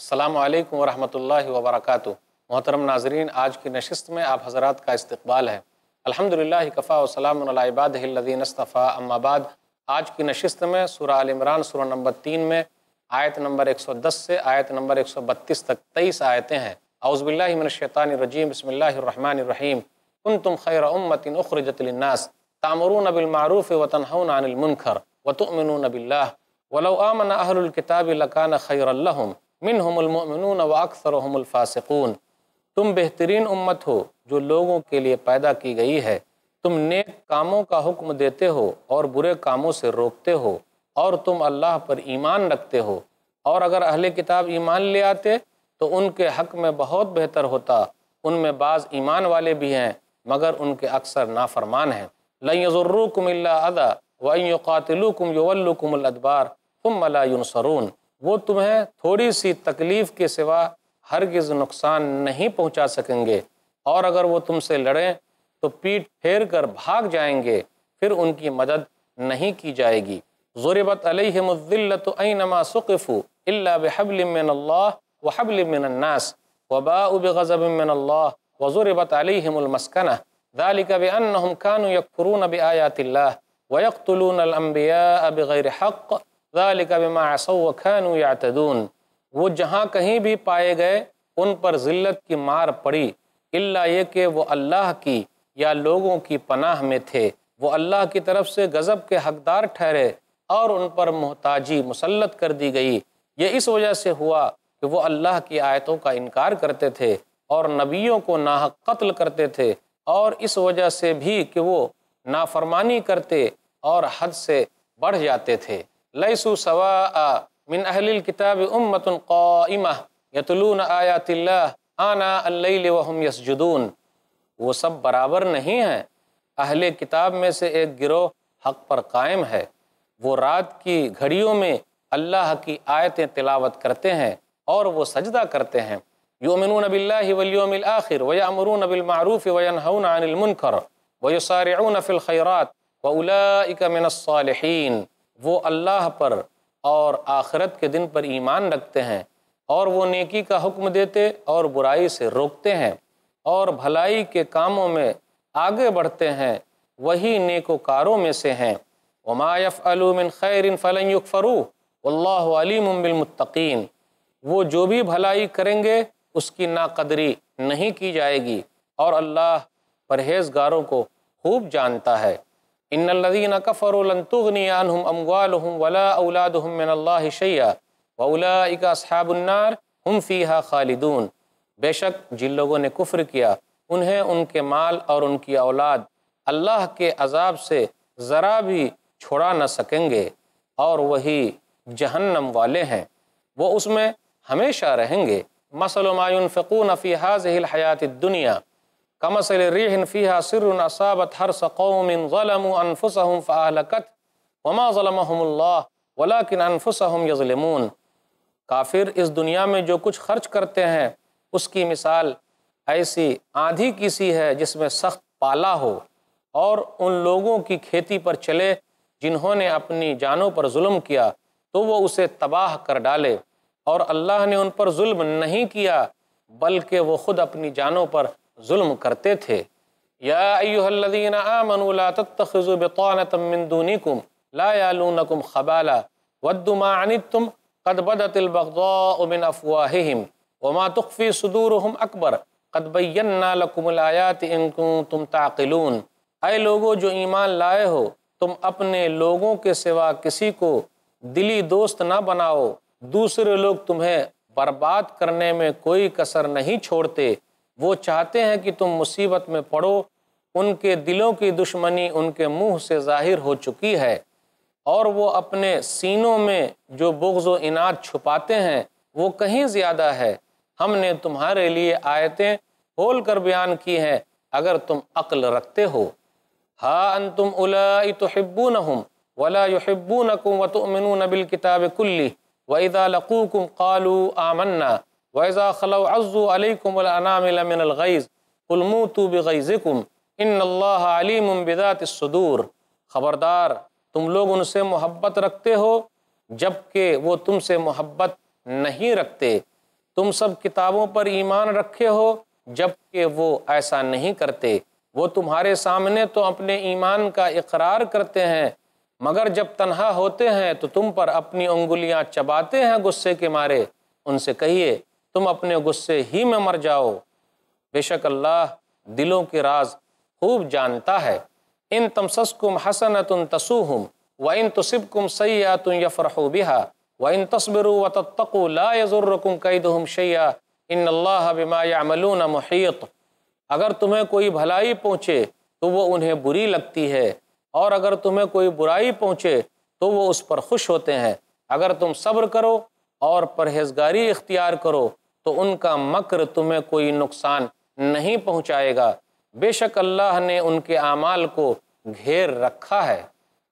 السلام علیکم ورحمۃ اللہ وبرکاتہ محترم ناظرین آج کی نشست میں آپ حضرات کا استقبال ہے الحمد للہ کفا و سلام العباد الدین اصطفیٰ امباد آج کی نشست میں سورہ عمران سورہ نمبر تین میں آیت نمبر ایک سو دس سے آیت نمبر ایک سو بتیس تک تیئیس آیتیں ہیں اعوذ باللہ من الشیطان الرجیم بسم اللہ الرحمن الرحیم کنتم خیر امت اخرجت للناس تامرون بالمعروف و تنہون عن المنکر و تؤمنون باللہ ولو آمن اہل الكتاب لکان خیر اللہم منہم المؤمنون و اکثرهم الفاسقون تم بہترین امت ہو جو لوگوں کے لیے پیدا کی گئی ہے تم نیک کاموں کا حکم دیتے ہو اور برے کاموں سے روکتے ہو اور تم اللہ پر ایمان رکھتے ہو اور اگر اہل کتاب ایمان لے آتے تو ان کے حق میں بہت بہتر ہوتا ان میں بعض ایمان والے بھی ہیں مگر ان کے اکثر نافرمان ہیں يَذُرُّوكُمْ إِلَّا کم اللہ يُقَاتِلُوكُمْ وََعین الْأَدْبَارِ ثُمَّ لَا يُنصَرُونَ وہ تمہیں تھوڑی سی تکلیف کے سوا ہرگز نقصان نہیں پہنچا سکیں گے اور اگر وہ تم سے لڑیں تو پیٹ پھیر کر بھاگ جائیں گے پھر ان کی مدد نہیں کی جائے گی ضربت علیہم الا بحبل من اللہ وحبل من الناس وباء بغضب من اللہ وضربت علیہم المسکنہ ذالک بانہم کانو یکفرون بآیات اللہ ویقتلون الانبیاء بغیر حق يَعْتَدُونَ وہ جہاں کہیں بھی پائے گئے ان پر ذلت کی مار پڑی اللہ یہ کہ وہ اللہ کی یا لوگوں کی پناہ میں تھے وہ اللہ کی طرف سے غضب کے حقدار ٹھہرے اور ان پر محتاجی مسلط کر دی گئی یہ اس وجہ سے ہوا کہ وہ اللہ کی آیتوں کا انکار کرتے تھے اور نبیوں کو ناحق قتل کرتے تھے اور اس وجہ سے بھی کہ وہ نافرمانی کرتے اور حد سے بڑھ جاتے تھے الْكِتَابِ سوا من اہل کتاب امتن آنَا یتلون وَهُمْ يَسْجُدُونَ وہ سب برابر نہیں ہیں اہل کتاب میں سے ایک گروہ حق پر قائم ہے وہ رات کی گھڑیوں میں اللہ کی آیتیں تلاوت کرتے ہیں اور وہ سجدہ کرتے ہیں یومنون بِالْمَعْرُوفِ وَيَنْهَوْنَ عَنِ الْمُنْكَرِ وَيُسَارِعُونَ فِي الْخَيْرَاتِ وَأُولَئِكَ الخیرات الصَّالِحِينَ وہ اللہ پر اور آخرت کے دن پر ایمان رکھتے ہیں اور وہ نیکی کا حکم دیتے اور برائی سے روکتے ہیں اور بھلائی کے کاموں میں آگے بڑھتے ہیں وہی نیک و کاروں میں سے ہیں وما علومن خیرن فلاق فروح اللہ علی ممبل متقین وہ جو بھی بھلائی کریں گے اس کی ناقدری نہیں کی جائے گی اور اللہ پرہیزگاروں کو خوب جانتا ہے ان الذين كفروا لن تغني عنهم اموالهم ولا اولادهم من الله شيئا واولئك اصحاب النار هم فيها خالدون بے شک جن لوگوں نے کفر کیا انہیں ان کے مال اور ان کی اولاد اللہ کے عذاب سے ذرا بھی چھوڑا نہ سکیں گے اور وہی جہنم والے ہیں وہ اس میں ہمیشہ رہیں گے مثل ما ینفقون فی هذه الحياه الدنيا کم ریح فیہا سر اصابت ہر سقومن ظلموا انفسهم فاہلکت وما ظلمهم اللہ ولیکن انفسهم یظلمون کافر اس دنیا میں جو کچھ خرچ کرتے ہیں اس کی مثال ایسی آندھی کسی ہے جس میں سخت پالا ہو اور ان لوگوں کی کھیتی پر چلے جنہوں نے اپنی جانوں پر ظلم کیا تو وہ اسے تباہ کر ڈالے اور اللہ نے ان پر ظلم نہیں کیا بلکہ وہ خود اپنی جانوں پر ظلم کرتے تھے یا ایوہ الذین آمنوا لا تتخذوا بطانتا من دونیکم لا یالونکم خبالا ودو ما عنیتم قد بدت البغضاء من افواہہم وما تخفی صدورہم اکبر قد بینا لکم الآیات ان کنتم تعقلون اے لوگوں جو ایمان لائے ہو تم اپنے لوگوں کے سوا کسی کو دلی دوست نہ بناو دوسرے لوگ تمہیں برباد کرنے میں کوئی کسر نہیں چھوڑتے وہ چاہتے ہیں کہ تم مصیبت میں پڑو ان کے دلوں کی دشمنی ان کے منہ سے ظاہر ہو چکی ہے اور وہ اپنے سینوں میں جو بغض و انعد چھپاتے ہیں وہ کہیں زیادہ ہے ہم نے تمہارے لیے آیتیں کھول کر بیان کی ہیں اگر تم عقل رکھتے ہو ہا ان تم الا توحبو ولا يحبونكم وتؤمنون بالكتاب كله و لقوكم قالوا آمنا ویزا خلو مُوتُوا بِغَيْزِكُمْ الغیز اللَّهَ تو بِذَاتِ الصُّدُورِ خبردار تم لوگ ان سے محبت رکھتے ہو جبکہ وہ تم سے محبت نہیں رکھتے تم سب کتابوں پر ایمان رکھے ہو جب کہ وہ ایسا نہیں کرتے وہ تمہارے سامنے تو اپنے ایمان کا اقرار کرتے ہیں مگر جب تنہا ہوتے ہیں تو تم پر اپنی انگلیاں چباتے ہیں غصے کے مارے ان سے کہیے تم اپنے غصے ہی میں مر جاؤ بے شک اللہ دلوں کے راز خوب جانتا ہے ان تمسسکم کم تسوہم و ان ہم وصب کم سیا بہا و ان تصبر و لا ذرکم قیدم شیئا ان اللہ بما یعملون محیط اگر تمہیں کوئی بھلائی پہنچے تو وہ انہیں بری لگتی ہے اور اگر تمہیں کوئی برائی پہنچے تو وہ اس پر خوش ہوتے ہیں اگر تم صبر کرو اور پرہیزگاری اختیار کرو تو ان کا مکر تمہیں کوئی نقصان نہیں پہنچائے گا بے شک اللہ نے ان کے اعمال کو گھیر رکھا ہے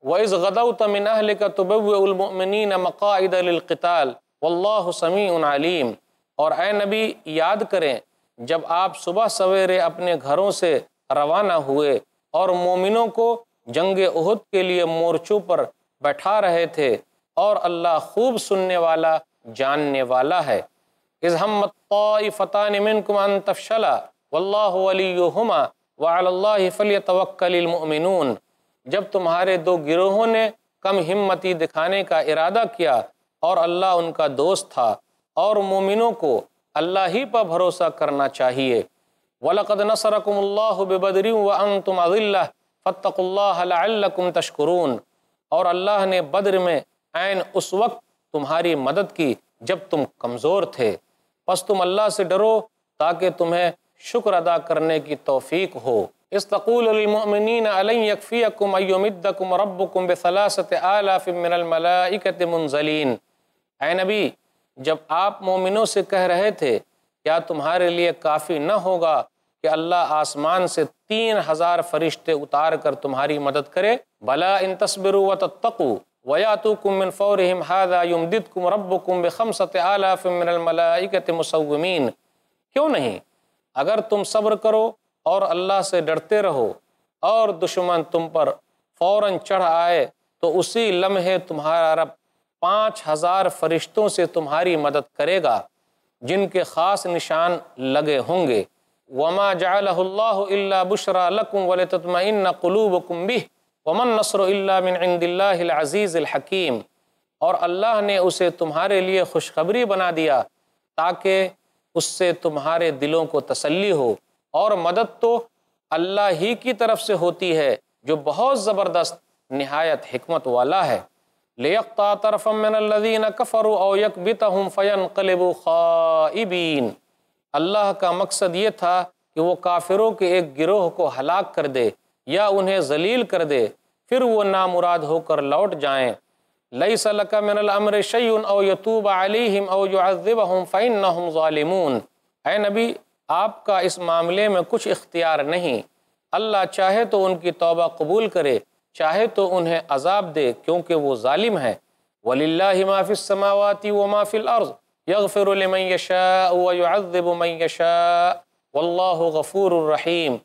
وَإِذْ غَدَوْتَ مِنْ أَهْلِكَ تُبَوِّئُ الْمُؤْمِنِينَ مَقَاعِدَ لِلْقِتَالِ وَاللَّهُ سَمِيعٌ عَلِيمٌ اور اے نبی یاد کریں جب آپ صبح سویرے اپنے گھروں سے روانہ ہوئے اور مومنوں کو جنگ احد کے لیے مورچوں پر بیٹھا رہے تھے اور اللہ خوب سننے والا جاننے والا ہے اِذْ هَمَّ الطَّائِفَتَانِ مِنْكُمْ أَن تَفْشَلَ وَاللَّهُ وَلِيُّهُمَا وَعَلَى اللَّهِ فَلْيَتَوَكَّلِ الْمُؤْمِنُونَ جب تمہارے دو گروہوں نے کم ہمتی دکھانے کا ارادہ کیا اور اللہ ان کا دوست تھا اور مومنوں کو اللہ ہی پر بھروسہ کرنا چاہیے وَلَقَدْ نَصَرَكُمُ اللَّهُ بِبَدْرٍ وَأَنْتُمْ عَذِلَّهُ فَاتَّقُ اللَّهَ لَعَلَّكُمْ تَشْكُرُونَ اور اللہ نے بدر میں عین اس وقت تمہاری مدد کی جب تم کمزور تھے پس تم اللہ سے ڈرو تاکہ تمہیں شکر ادا کرنے کی توفیق ہو استقول اے نبی جب آپ مومنوں سے کہہ رہے تھے کیا تمہارے لیے کافی نہ ہوگا کہ اللہ آسمان سے تین ہزار فرشتے اتار کر تمہاری مدد کرے بلا ان وتتقوا وَيَعْتُوكُمْ مِنْ فَوْرِهِمْ هَذَا يُمْدِدْكُمْ رَبُّكُمْ بِخَمْسَةِ آلَافٍ مِّنَ الْمَلَائِكَةِ مُسَوِّمِينَ کیوں نہیں اگر تم صبر کرو اور اللہ سے ڈرتے رہو اور دشمن تم پر فوراں چڑھ آئے تو اسی لمحے تمہارا رب پانچ ہزار فرشتوں سے تمہاری مدد کرے گا جن کے خاص نشان لگے ہوں گے وَمَا جَعَلَهُ اللَّهُ إِلَّا بُشْرَ لَكُمْ وَلِتَطْمَئِنَّ قُلُوبُكُمْ بِهِ اللہ من عند اللہ العزیز الحکیم اور اللہ نے اسے تمہارے لیے خوشخبری بنا دیا تاکہ اس سے تمہارے دلوں کو تسلی ہو اور مدد تو اللہ ہی کی طرف سے ہوتی ہے جو بہت زبردست نہایت حکمت والا ہے او یکبتہم فینقلبوا خائبین اللہ کا مقصد یہ تھا کہ وہ کافروں کے ایک گروہ کو ہلاک کر دے یا انہیں ذلیل کر دے پھر وہ نامراد ہو کر لوٹ جائیں لئی سلّمر شعین او یتوب علیہم او حضد وم فین ظالمون اے نبی آپ کا اس معاملے میں کچھ اختیار نہیں اللہ چاہے تو ان کی توبہ قبول کرے چاہے تو انہیں عذاب دے کیونکہ وہ ظالم ہے ولی اللہ معاف سماواتی و مافل العرض یغفر یشاء و یشاء واللہ غفور الرحیم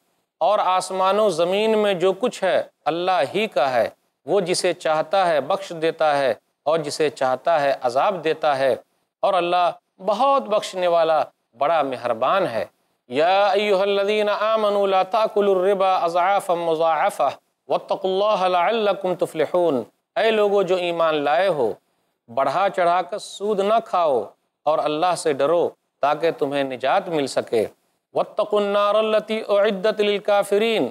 اور آسمان و زمین میں جو کچھ ہے اللہ ہی کا ہے وہ جسے چاہتا ہے بخش دیتا ہے اور جسے چاہتا ہے عذاب دیتا ہے اور اللہ بہت بخشنے والا بڑا مہربان ہے یا الذین آمنوا لا تاکلوا الربا اضعافا مضاعفا واتقوا اللہ لعلکم تفلحون اے لوگو جو ایمان لائے ہو بڑھا چڑھا کر سود نہ کھاؤ اور اللہ سے ڈرو تاکہ تمہیں نجات مل سکے وَاتَّقُ النَّارَ الَّتِي عدت لِلْكَافِرِينَ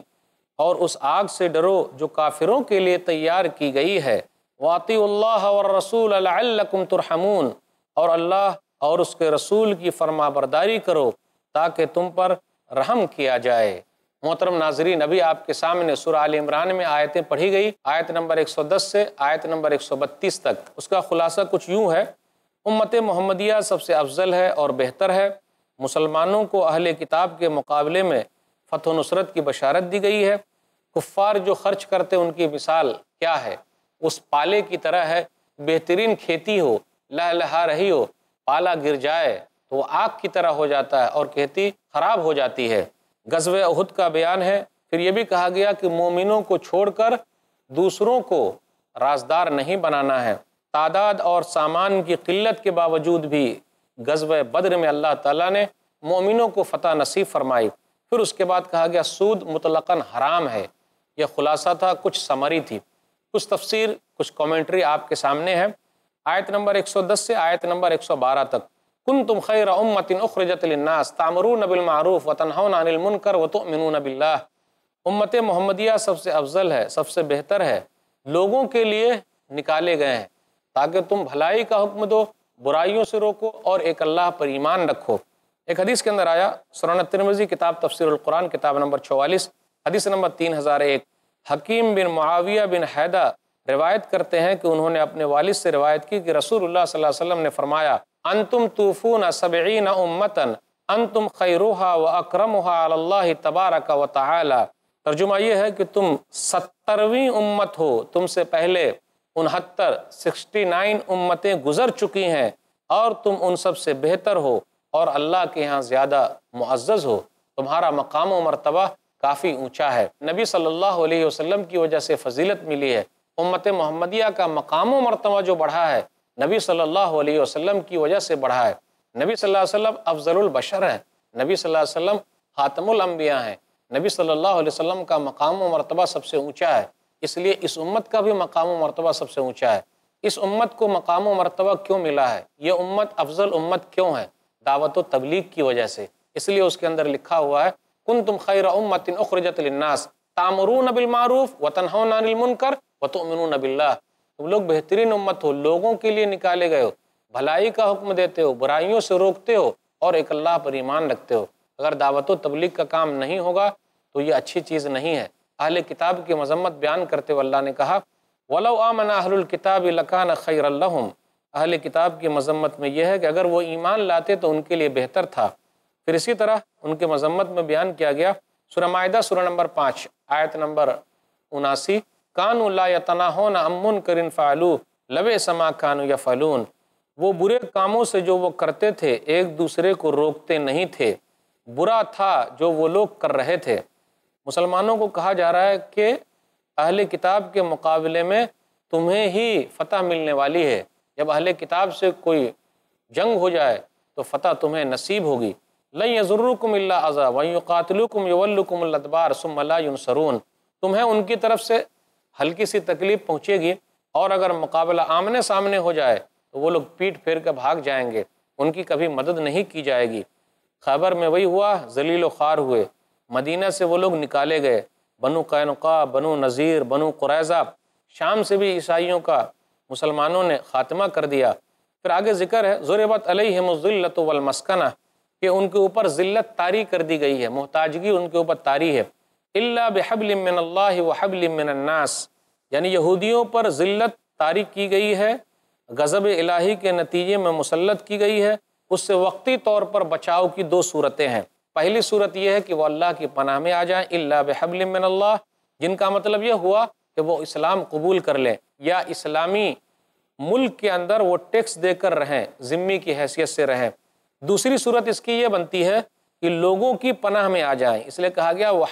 اور اس آگ سے ڈرو جو کافروں کے لیے تیار کی گئی ہے واطی اللہ اور رسول تُرْحَمُونَ اور اللہ اور اس کے رسول کی فرما برداری کرو تاکہ تم پر رحم کیا جائے محترم ناظرین ابھی آپ کے سامنے سورہ عمران میں آیتیں پڑھی گئی آیت نمبر 110 سے آیت نمبر 132 تک اس کا خلاصہ کچھ یوں ہے امت محمدیہ سب سے افضل ہے اور بہتر ہے مسلمانوں کو اہل کتاب کے مقابلے میں فتح و نصرت کی بشارت دی گئی ہے کفار جو خرچ کرتے ان کی مثال کیا ہے اس پالے کی طرح ہے بہترین کھیتی ہو لہ لہا رہی ہو پالا گر جائے تو وہ آگ کی طرح ہو جاتا ہے اور کھیتی خراب ہو جاتی ہے غزو احد کا بیان ہے پھر یہ بھی کہا گیا کہ مومنوں کو چھوڑ کر دوسروں کو رازدار نہیں بنانا ہے تعداد اور سامان کی قلت کے باوجود بھی غزوہ بدر میں اللہ تعالیٰ نے مومنوں کو فتح نصیب فرمائی پھر اس کے بعد کہا گیا سود مطلقاً حرام ہے یہ خلاصہ تھا کچھ سمری تھی کچھ تفسیر کچھ کومنٹری آپ کے سامنے ہے آیت نمبر 110 سے آیت نمبر 112 تک کن تم خیر اخرجت للناس تعمرون بالمعروف وتنہون عن المنکر وتؤمنون باللہ امت محمدیہ سب سے افضل ہے سب سے بہتر ہے لوگوں کے لیے نکالے گئے ہیں تاکہ تم بھلائی کا حکم دو برائیوں سے روکو اور ایک اللہ پر ایمان رکھو ایک حدیث کے اندر آیا ترمزی کتاب تفسیر القرآن کتاب نمبر چوالیس حدیث نمبر تین ہزار ایک حکیم بن بن معاویہ حیدہ روایت کرتے ہیں کہ انہوں نے اپنے والد سے روایت کی کہ رسول اللہ صلی اللہ علیہ وسلم نے فرمایا انتم توفون سبعین امتن انتم خیروہا خیروحا و اکرمہا ہا اللہ تبارک و تعالی ترجمہ یہ ہے کہ تم سترویں امت ہو تم سے پہلے انہتر سکسٹی نائن امتیں گزر چکی ہیں اور تم ان سب سے بہتر ہو اور اللہ کے ہاں زیادہ معزز ہو تمہارا مقام و مرتبہ کافی اونچا ہے نبی صلی اللہ علیہ وسلم کی وجہ سے فضیلت ملی ہے امت محمدیہ کا مقام و مرتبہ جو بڑھا ہے نبی صلی اللہ علیہ وسلم کی وجہ سے بڑھا ہے نبی صلی اللہ علیہ وسلم افضل البشر ہے نبی صلی اللہ علیہ وسلم خاتم الانبیاء ہیں نبی صلی اللہ علیہ وسلم کا مقام و مرتبہ سب سے اونچا ہے اس لیے اس امت کا بھی مقام و مرتبہ سب سے اونچا ہے اس امت کو مقام و مرتبہ کیوں ملا ہے یہ امت افضل امت کیوں ہے دعوت و تبلیغ کی وجہ سے اس لیے اس کے اندر لکھا ہوا ہے کن تم خیر امت اخرجت للناس تامرون بالمعروف و تنہون عن المنکر و تؤمنون باللہ تم لوگ بہترین امت ہو لوگوں کے لیے نکالے گئے ہو بھلائی کا حکم دیتے ہو برائیوں سے روکتے ہو اور ایک اللہ پر ایمان رکھتے ہو اگر دعوت و تبلیغ کا کام نہیں ہوگا تو یہ اچھی چیز نہیں ہے اہل کتاب کی مذمت بیان کرتے ہوئے اللہ نے کہا ولو اہل الکتاب لکان خیر اللہ اہل کتاب کی مذمت میں یہ ہے کہ اگر وہ ایمان لاتے تو ان کے لیے بہتر تھا پھر اسی طرح ان کے مذمت میں بیان کیا گیا سورہ مائدہ سورہ نمبر پانچ آیت نمبر اناسی کان لا یتناہون امن کرن فعلو لو سما کانو یا فلون وہ برے کاموں سے جو وہ کرتے تھے ایک دوسرے کو روکتے نہیں تھے برا تھا جو وہ لوگ کر رہے تھے مسلمانوں کو کہا جا رہا ہے کہ اہل کتاب کے مقابلے میں تمہیں ہی فتح ملنے والی ہے جب اہل کتاب سے کوئی جنگ ہو جائے تو فتح تمہیں نصیب ہوگی لَن یا إِلَّا عَزَى اللہ ازا وی قاتل کم یو القم تمہیں ان کی طرف سے ہلکی سی تکلیف پہنچے گی اور اگر مقابلہ آمنے سامنے ہو جائے تو وہ لوگ پیٹ پھیر کے بھاگ جائیں گے ان کی کبھی مدد نہیں کی جائے گی خیبر میں وہی ہوا ذلیل و خوار ہوئے مدینہ سے وہ لوگ نکالے گئے بنو قینقا بنو نذیر بنو قریضہ شام سے بھی عیسائیوں کا مسلمانوں نے خاتمہ کر دیا پھر آگے ذکر ہے ضربت علیہم الت والمسکنہ کہ ان کے اوپر ذلت طاری کر دی گئی ہے محتاجگی ان کے اوپر تاری ہے اللہ بحب من اللہ وحبل من الناس یعنی یہودیوں پر ذلت طاری کی گئی ہے غضب الہی کے نتیجے میں مسلط کی گئی ہے اس سے وقتی طور پر بچاؤ کی دو صورتیں ہیں پہلی صورت یہ ہے کہ وہ اللہ کی پناہ میں آ جائیں اللہ بحبل من اللہ جن کا مطلب یہ ہوا کہ وہ اسلام قبول کر لیں یا اسلامی ملک کے اندر وہ ٹیکس دے کر رہیں ذمی کی حیثیت سے رہیں دوسری صورت اس کی یہ بنتی ہے کہ لوگوں کی پناہ میں آ جائیں اس لیے کہا گیا وہ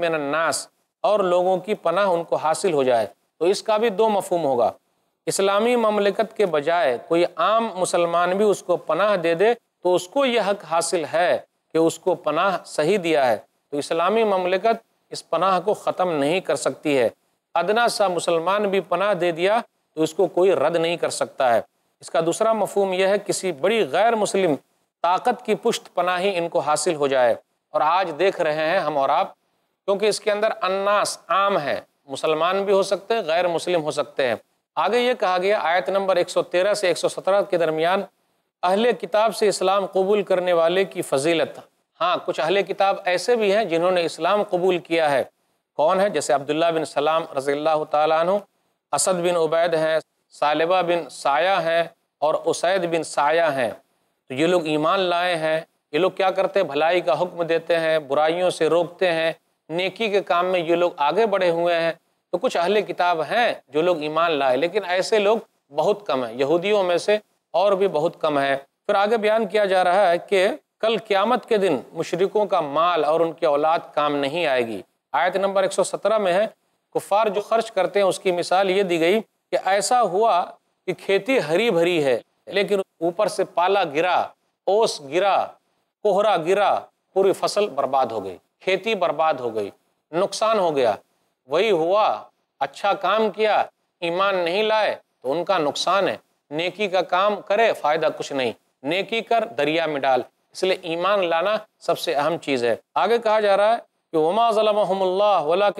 من الناس اور لوگوں کی پناہ ان کو حاصل ہو جائے تو اس کا بھی دو مفہوم ہوگا اسلامی مملکت کے بجائے کوئی عام مسلمان بھی اس کو پناہ دے دے تو اس کو یہ حق حاصل ہے کہ اس کو پناہ صحیح دیا ہے تو اسلامی مملکت اس پناہ کو ختم نہیں کر سکتی ہے ادنا سا مسلمان بھی پناہ دے دیا تو اس کو کوئی رد نہیں کر سکتا ہے اس کا دوسرا مفہوم یہ ہے کسی بڑی غیر مسلم طاقت کی پشت پناہی ان کو حاصل ہو جائے اور آج دیکھ رہے ہیں ہم اور آپ کیونکہ اس کے اندر اناس عام ہیں مسلمان بھی ہو سکتے ہیں غیر مسلم ہو سکتے ہیں آگے یہ کہا گیا آیت نمبر 113 سے 117 کے درمیان اہل کتاب سے اسلام قبول کرنے والے کی فضیلت ہاں کچھ اہل کتاب ایسے بھی ہیں جنہوں نے اسلام قبول کیا ہے کون ہے جیسے عبداللہ بن سلام رضی اللہ تعالیٰ عنہ اسد بن عبید ہیں سالبہ بن سایہ ہیں اور اسید بن سایہ ہیں یہ لوگ ایمان لائے ہیں یہ لوگ کیا کرتے ہیں بھلائی کا حکم دیتے ہیں برائیوں سے روکتے ہیں نیکی کے کام میں یہ لوگ آگے بڑھے ہوئے ہیں تو کچھ اہل کتاب ہیں جو لوگ ایمان لائے لیکن ایسے لوگ بہت کم ہیں یہودیوں میں سے اور بھی بہت کم ہے پھر آگے بیان کیا جا رہا ہے کہ کل قیامت کے دن مشرقوں کا مال اور ان کی اولاد کام نہیں آئے گی آیت نمبر ایک سو سترہ میں ہے کفار جو خرچ کرتے ہیں اس کی مثال یہ دی گئی کہ ایسا ہوا کہ کھیتی ہری بھری ہے لیکن اوپر سے پالا گرا اوس گرا کوہرا گرا پوری فصل برباد ہو گئی کھیتی برباد ہو گئی نقصان ہو گیا وہی ہوا اچھا کام کیا ایمان نہیں لائے تو ان کا نقصان ہے نیکی کا کام کرے فائدہ کچھ نہیں نیکی کر دریا میں ڈال اس لیے ایمان لانا سب سے اہم چیز ہے آگے کہا جا رہا ہے کہ وما ثلام اللہ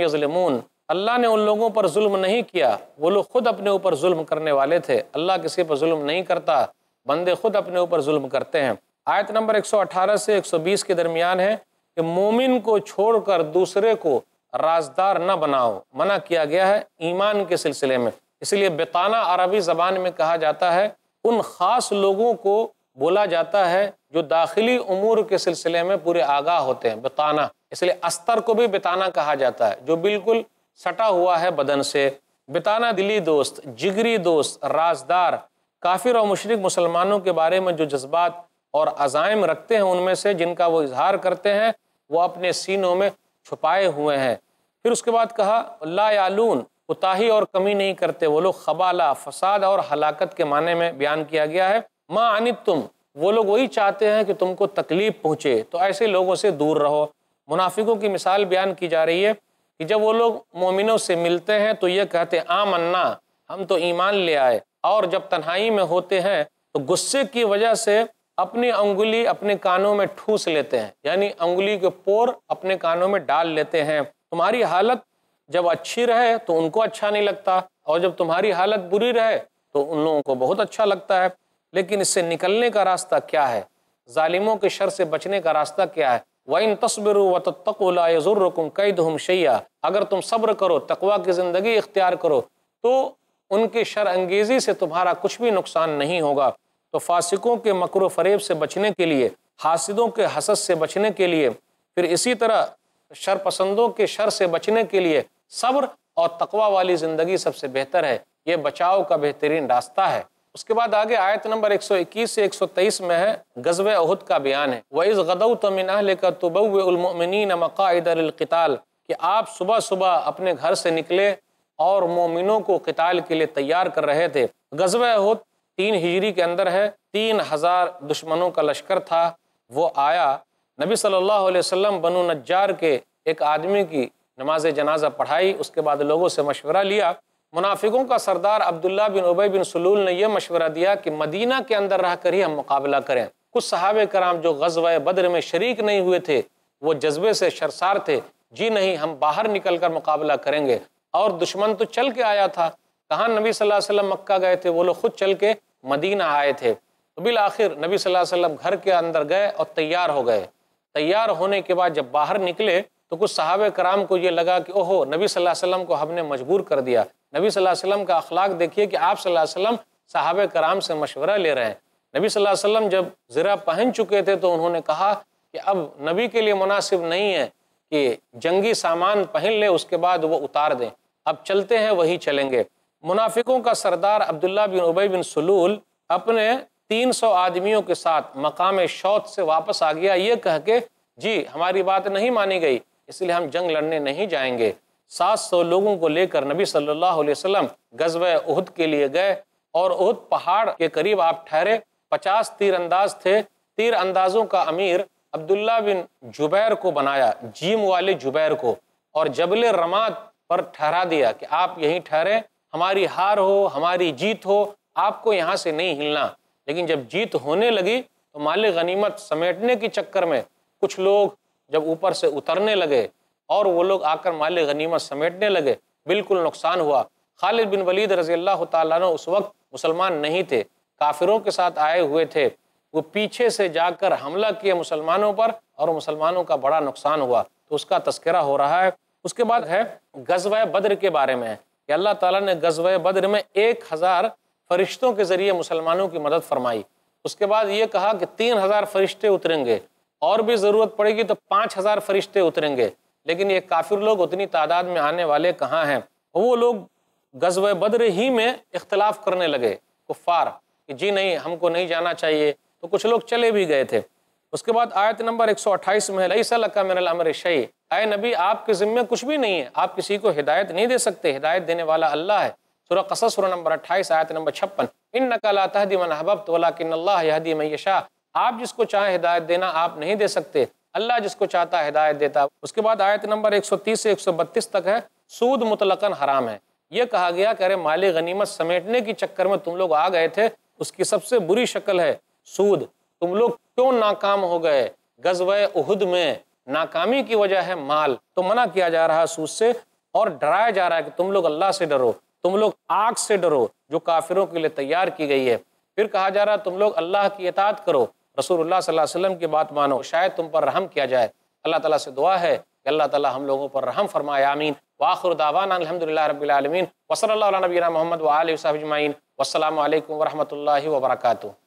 يَظْلِمُونَ اللہ نے ان لوگوں پر ظلم نہیں کیا وہ لوگ خود اپنے اوپر ظلم کرنے والے تھے اللہ کسی پر ظلم نہیں کرتا بندے خود اپنے اوپر ظلم کرتے ہیں آیت نمبر 118 سے 120 کے درمیان ہے کہ مومن کو چھوڑ کر دوسرے کو رازدار نہ بناؤ منع کیا گیا ہے ایمان کے سلسلے میں اس لیے بتانا عربی زبان میں کہا جاتا ہے ان خاص لوگوں کو بولا جاتا ہے جو داخلی امور کے سلسلے میں پورے آگاہ ہوتے ہیں بتانا اس لیے استر کو بھی بتانا کہا جاتا ہے جو بالکل سٹا ہوا ہے بدن سے بتانا دلی دوست جگری دوست رازدار کافر اور مشرق مسلمانوں کے بارے میں جو جذبات اور عزائم رکھتے ہیں ان میں سے جن کا وہ اظہار کرتے ہیں وہ اپنے سینوں میں چھپائے ہوئے ہیں پھر اس کے بعد کہا اللہ کوتاہی اور کمی نہیں کرتے وہ لوگ خبالہ فساد اور ہلاکت کے معنی میں بیان کیا گیا ہے ماں انت تم وہ لوگ وہی چاہتے ہیں کہ تم کو تکلیف پہنچے تو ایسے لوگوں سے دور رہو منافقوں کی مثال بیان کی جا رہی ہے کہ جب وہ لوگ مومنوں سے ملتے ہیں تو یہ کہتے ہیں عام ہم تو ایمان لے آئے اور جب تنہائی میں ہوتے ہیں تو غصے کی وجہ سے اپنی انگلی اپنے کانوں میں ٹھوس لیتے ہیں یعنی انگلی کے پور اپنے کانوں میں ڈال لیتے ہیں تمہاری حالت جب اچھی رہے تو ان کو اچھا نہیں لگتا اور جب تمہاری حالت بری رہے تو ان لوگوں کو بہت اچھا لگتا ہے لیکن اس سے نکلنے کا راستہ کیا ہے ظالموں کے شر سے بچنے کا راستہ کیا ہے وَإِن تَصْبِرُوا وَتَتَّقُوا لَا يَزُرُّكُمْ قَيْدُهُمْ شَيَّا اگر تم صبر کرو تقوا کی زندگی اختیار کرو تو ان کے شر انگیزی سے تمہارا کچھ بھی نقصان نہیں ہوگا تو فاسقوں کے مکر و فریب سے بچنے کے لیے حاسدوں کے حسد سے بچنے کے لیے پھر اسی طرح شر پسندوں کے شر سے بچنے کے لیے صبر اور تقوی والی زندگی سب سے بہتر ہے یہ بچاؤ کا بہترین راستہ ہے اس کے بعد آگے آیت نمبر 121 سے 123 میں ہے غزو عہد کا بیان ہے وَإِذْ غَدَوْتَ مِنْ أَهْلِكَ تُبَوِّئُ الْمُؤْمِنِينَ مَقَاعِدَ لِلْقِتَالِ کہ آپ صبح صبح اپنے گھر سے نکلے اور مومنوں کو قتال کے لیے تیار کر رہے تھے غزب عہد تین ہجری کے اندر ہے تین ہزار دشمنوں کا لشکر تھا وہ آیا نبی صلی اللہ علیہ وسلم بنو نجار کے ایک آدمی کی نماز جنازہ پڑھائی اس کے بعد لوگوں سے مشورہ لیا منافقوں کا سردار عبداللہ بن عبی بن سلول نے یہ مشورہ دیا کہ مدینہ کے اندر رہ کر ہی ہم مقابلہ کریں کچھ صحابہ کرام جو غزوہ بدر میں شریک نہیں ہوئے تھے وہ جذبے سے شرسار تھے جی نہیں ہم باہر نکل کر مقابلہ کریں گے اور دشمن تو چل کے آیا تھا کہاں نبی صلی اللہ علیہ وسلم مکہ گئے تھے وہ لوگ خود چل کے مدینہ آئے تھے تو بالآخر نبی صلی اللہ علیہ وسلم گھر کے اندر گئے اور تیار ہو گئے تیار ہونے کے بعد جب باہر نکلے تو کچھ صحابہ کرام کو یہ لگا کہ اوہو نبی صلی اللہ علیہ وسلم کو ہم نے مجبور کر دیا نبی صلی اللہ علیہ وسلم کا اخلاق دیکھیے کہ آپ صلی اللہ علیہ وسلم صحابہ کرام سے مشورہ لے رہے ہیں نبی صلی اللہ علیہ وسلم جب ذرا پہن چکے تھے تو انہوں نے کہا کہ اب نبی کے لیے مناسب نہیں ہے کہ جنگی سامان پہن لے اس کے بعد وہ اتار دیں اب چلتے ہیں وہی چلیں گے منافقوں کا سردار عبداللہ بن عبی بن سلول اپنے تین سو آدمیوں کے ساتھ مقام شوت سے واپس آ گیا یہ کہہ کے جی ہماری بات نہیں مانی گئی اس لیے ہم جنگ لڑنے نہیں جائیں گے سات سو لوگوں کو لے کر نبی صلی اللہ علیہ وسلم غزوہ عہد کے لیے گئے اور عہد پہاڑ کے قریب آپ ٹھہرے پچاس تیر انداز تھے تیر اندازوں کا امیر عبداللہ بن جبیر کو بنایا جیم والے جبیر کو اور جبل رماد پر ٹھہرا دیا کہ آپ یہیں ٹھہریں ہماری ہار ہو ہماری جیت ہو آپ کو یہاں سے نہیں ہلنا لیکن جب جیت ہونے لگی تو مال غنیمت سمیٹنے کے چکر میں کچھ لوگ جب اوپر سے اترنے لگے اور وہ لوگ آ کر مال غنیمت سمیٹنے لگے بالکل نقصان ہوا خالد بن ولید رضی اللہ تعالیٰ نے اس وقت مسلمان نہیں تھے کافروں کے ساتھ آئے ہوئے تھے وہ پیچھے سے جا کر حملہ کیے مسلمانوں پر اور مسلمانوں کا بڑا نقصان ہوا تو اس کا تذکرہ ہو رہا ہے اس کے بعد ہے غزوہ بدر کے بارے میں کہ اللہ تعالیٰ نے غزوہ بدر میں ایک ہزار فرشتوں کے ذریعے مسلمانوں کی مدد فرمائی اس کے بعد یہ کہا کہ تین ہزار فرشتے اتریں گے اور بھی ضرورت پڑے گی تو پانچ ہزار فرشتے اتریں گے لیکن یہ کافر لوگ اتنی تعداد میں آنے والے کہاں ہیں وہ لوگ بدر ہی میں اختلاف کرنے لگے کفار کہ جی نہیں ہم کو نہیں جانا چاہیے تو کچھ لوگ چلے بھی گئے تھے اس کے بعد آیت نمبر ایک سو اٹھائیس میں نبی آپ کے ذمے کچھ بھی نہیں ہے آپ کسی کو ہدایت نہیں دے سکتے ہدایت دینے والا اللہ ہے سورہ سورہ قصص نمبر نمبر آیت آپ جس کو چاہیں ہدایت دینا آپ نہیں دے سکتے اللہ جس کو چاہتا ہدایت دیتا اس کے بعد آیت نمبر 130 سے 132 تک ہے سود متلقن حرام ہے یہ کہا گیا کہ ارے مالی غنیمت سمیٹنے کی چکر میں تم لوگ آ گئے تھے اس کی سب سے بری شکل ہے سود تم لوگ کیوں ناکام ہو گئے غزوہ احد میں ناکامی کی وجہ ہے مال تو منع کیا جا رہا ہے سود سے اور ڈرایا جا رہا ہے کہ تم لوگ اللہ سے ڈرو تم لوگ آگ سے ڈرو جو کافروں کے لیے تیار کی گئی ہے پھر کہا جا رہا ہے تم لوگ اللہ کی اطاعت کرو رسول اللہ صلی اللہ علیہ وسلم کی بات مانو شاید تم پر رحم کیا جائے اللہ تعالیٰ سے دعا ہے کہ اللہ تعالیٰ ہم لوگوں پر رحم فرمایامین واخر داوان الحمد للہ رب العالمین وصلی اللہ علیہ نبینا محمد و علیہ صاحب والسلام علیکم و اللہ وبرکاتہ